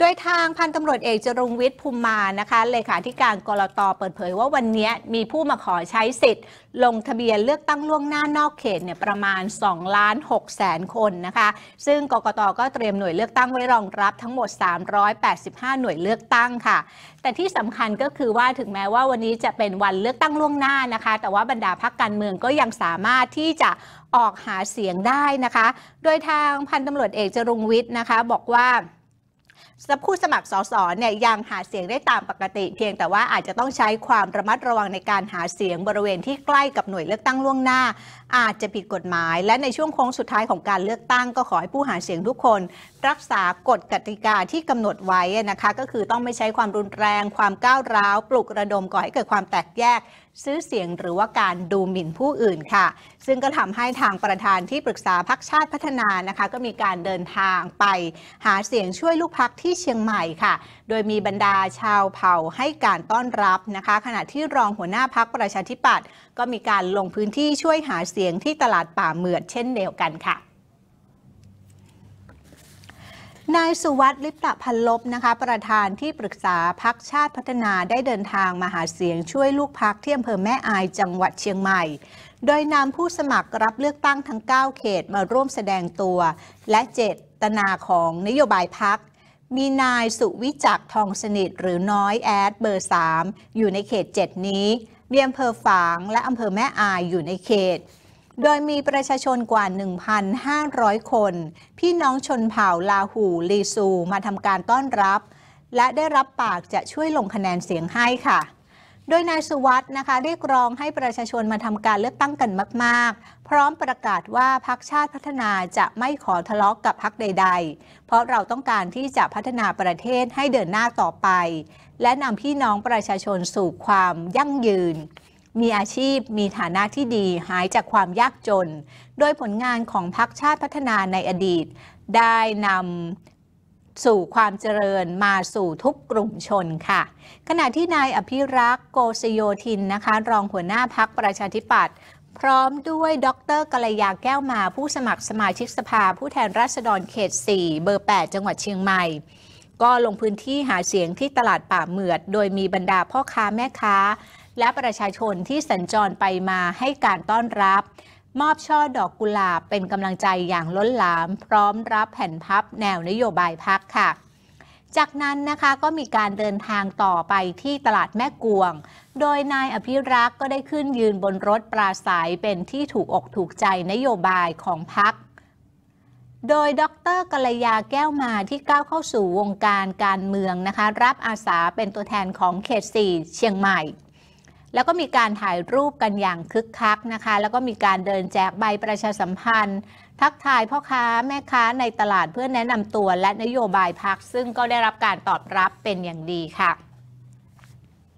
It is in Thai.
โดยทางพันตำรวจเอกจรุงวิทย์ภูมิมานะคะเลขาธิการกรตเปิดเผยว่าวันนี้มีผู้มาขอใช้สิทธิ์ ลงทะเบียนเลือกตั้งล่วงหน้านอกเขตเนี่ยประมาณ2ล้าน6แสนคนนะคะ ซึ่งกกตก็เตรียมหน่วยเลือกตั้งไว้รองรับทั้งหมด 385 หน่วยเลือกตั้งค่ะ แต่ที่สำคัญก็คือว่าถึงแม้ว่าวันนี้จะเป็นวันเลือกตั้งล่วงหน้านะคะ แต่ว่าบรรดาพักการเมืองก็ยังสามารถที่จะออกหาเสียงได้นะคะ โดยทางพันตำรวจเอกจรุงวิทย์นะคะ บอกว่าสผู้สมัครสสเนี่ยยังหาเสียงได้ตามปกติเพียงแต่ว่าอาจจะต้องใช้ความระมัดระวังในการหาเสียงบริเวณที่ใกล้กับหน่วยเลือกตั้งล่วงหน้า อาจจะผิดกฎหมาย และในช่วงโค้งสุดท้ายของการเลือกตั้งก็ขอให้ผู้หาเสียงทุกคน รักษากฎกติกาที่กำหนดไว้นะคะก็คือต้องไม่ใช้ความรุนแรง ความก้าวร้าวปลุกระดมก่อให้เกิดความแตกแยก ซื้อเสียงหรือว่าการดูหมิ่นผู้อื่นค่ะ ซึ่งก็ทำให้ทางประธานที่ปรึกษาพักชาติพัฒนานะคะก็มีการเดินทางไปหาเสียงช่วยลูกพักพักที่เชียงใหม่ค่ะ โดยมีบรรดาชาวเผ่าให้การต้อนรับนะคะ ขณะที่รองหัวหน้าพักประชาธิปัตย์ก็มีการลงพื้นที่ช่วยหาเสียงที่ตลาดป่าเหมือดเช่นเดียวกันค่ะ นายสุวัสดิ์ลิปตะพันลบนะคะ ประธานที่ปรึกษาพักชาติพัฒนาได้เดินทางมาหาเสียงช่วยลูกพักที่อำเภอแม่อายจังหวัดเชียงใหม่ โดยนำผู้สมัครรับเลือกตั้งทั้ง 9 เขตมาร่วมแสดงตัว และเจตนาของนโยบายพักมีนายสุวิจักทองสนิทหรือน้อย แอดเบอร์ 3 อยู่ในเขต 7 นี้มีอำเภอฝาง และอำเภอแม่อายอยู่ในเขต โดยมีประชาชนกว่า 1,500 คน พี่น้องชนเผ่าลาหูลีซูมาทำการต้อนรับ และได้รับปากจะช่วยลงคะแนนเสียงให้ค่ะโดย นายสุวัสด์นะคะ เรียกร้องให้ประชาชนมาทำการเลือกตั้งกันมาก ๆ พร้อมประกาศว่าพรรคชาติพัฒนาจะไม่ขอทะเลาะกกับพรรคใด ๆ เพราะเราต้องการที่จะพัฒนาประเทศให้เดินหน้าต่อไป และนำพี่น้องประชาชนสู่ความยั่งยืน มีอาชีพ มีฐานะที่ดีหายจากความยากจน โดยผลงานของพรรคชาติพัฒนาในอดีต ได้นำสู่ความเจริญมาสู่ทุกกลุ่มชนค่ะ ขณะที่นายอภิรักษ์โกศโยธินนะคะ รองหัวหน้าพักประชาธิปัตย์พร้อมด้วยดรกัลยาแก้วมาผู้สมัครสมาชิกสภา ผู้แทนราษฎรเขต 4 เบอร์ 8 จังหวัดเชียงใหม่ ก็ลงพื้นที่หาเสียงที่ตลาดป่าเหมือด โดยมีบรรดาพ่อค้าแม่ค้า และประชาชนที่สัญจรไปมาให้การต้อนรับมอบช่อดอกกุหลาบ เป็นกำลังใจอย่างล้นหลาม พร้อมรับแผ่นพับแนวนโยบายพักค่ะ จากนั้นนะคะก็มีการเดินทางต่อไปที่ตลาดแม่กวง โดยนายอภิรักษ์ก็ได้ขึ้นยืนบนรถปราศัยเป็นที่ถูกอกถูกใจนโยบายของพัก โดยดรกัลยาแก้วมาที่ก้าวเข้าสู่วงการการเมืองนะคะรับอาสาเป็นตัวแทนของเขต 4 เชียงใหม่แล้วก็มีการถ่ายรูปกันอย่างคึกคักนะคะ แล้วก็มีการเดินแจกใบประชาสัมพันธ์ ทักทายพ่อค้าแม่ค้าในตลาดเพื่อแนะนำตัวและนโยบายพักซึ่งก็ได้รับการตอบรับเป็นอย่างดีค่ะ